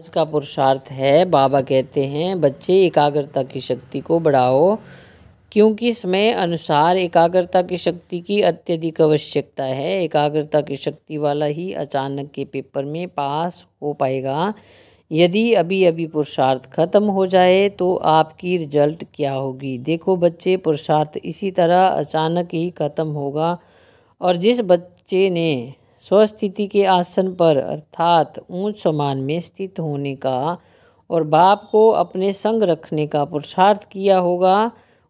आज का पुरुषार्थ है बाबा कहते हैं बच्चे एकाग्रता की शक्ति को बढ़ाओ क्योंकि समय अनुसार एकाग्रता की शक्ति की अत्यधिक आवश्यकता है एकाग्रता की शक्ति वाला ही अचानक के पेपर में पास हो पाएगा यदि अभी अभी पुरुषार्थ खत्म हो जाए तो आपकी रिजल्ट क्या होगी देखो बच्चे पुरुषार्थ इसी तरह अचानक ही खत्म होगा और जिस बच्चे ने स्वस्थिति के आसन पर अर्थात ऊंच समान में स्थित होने का और बाप को अपने संग रखने का पुरुषार्थ किया होगा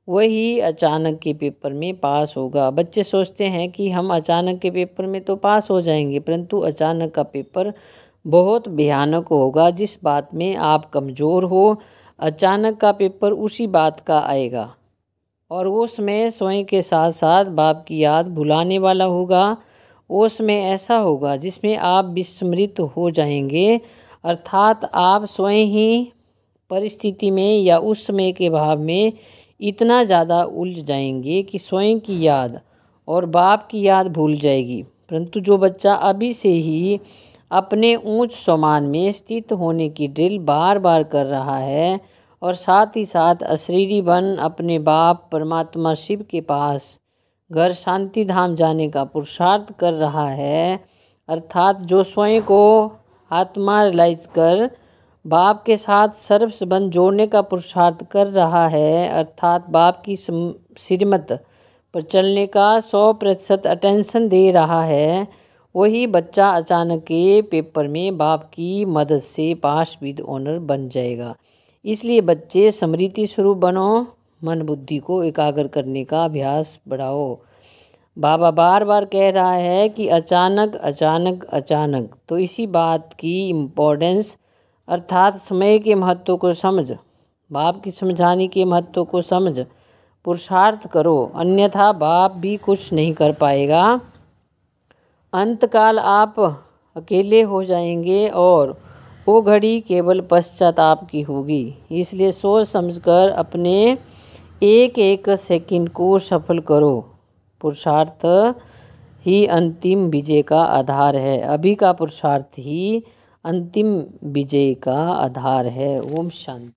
वही अचानक के पेपर में पास होगा बच्चे सोचते हैं कि हम अचानक के पेपर में तो पास हो जाएंगे परंतु अचानक का पेपर बहुत भयानक होगा जिस बात में आप कमज़ोर हो अचानक का पेपर उसी बात का आएगा और वो समय स्वयं के साथ साथ बाप की याद भुलाने वाला होगा वो में ऐसा होगा जिसमें आप विस्मृत हो जाएंगे अर्थात आप स्वयं ही परिस्थिति में या उस समय के भाव में इतना ज़्यादा उलझ जाएंगे कि स्वयं की याद और बाप की याद भूल जाएगी परंतु जो बच्चा अभी से ही अपने ऊंच समान में स्थित होने की ड्रिल बार बार कर रहा है और साथ ही साथ अशरीरी बन अपने बाप परमात्मा शिव के पास घर शांति धाम जाने का पुरुषार्थ कर रहा है अर्थात जो स्वयं को आत्मा रिलाइज कर बाप के साथ सर्व संबंध जोड़ने का पुरुषार्थ कर रहा है अर्थात बाप की श्रीमत पर चलने का सौ प्रतिशत अटेंशन दे रहा है वही बच्चा अचानक के पेपर में बाप की मदद से पास विद ऑनर बन जाएगा इसलिए बच्चे समृद्धि स्वरूप बनो मन बुद्धि को एकाग्र करने का अभ्यास बढ़ाओ बाबा बार बार कह रहा है कि अचानक अचानक अचानक तो इसी बात की इम्पोर्टेंस अर्थात समय के महत्व को समझ बाप की समझाने के महत्व को समझ पुरुषार्थ करो अन्यथा बाप भी कुछ नहीं कर पाएगा अंतकाल आप अकेले हो जाएंगे और वो घड़ी केवल पश्चाताप की होगी इसलिए सोच समझकर अपने एक एक सेकंड को सफल करो पुरुषार्थ ही अंतिम विजय का आधार है अभी का पुरुषार्थ ही अंतिम विजय का आधार है ओम शांति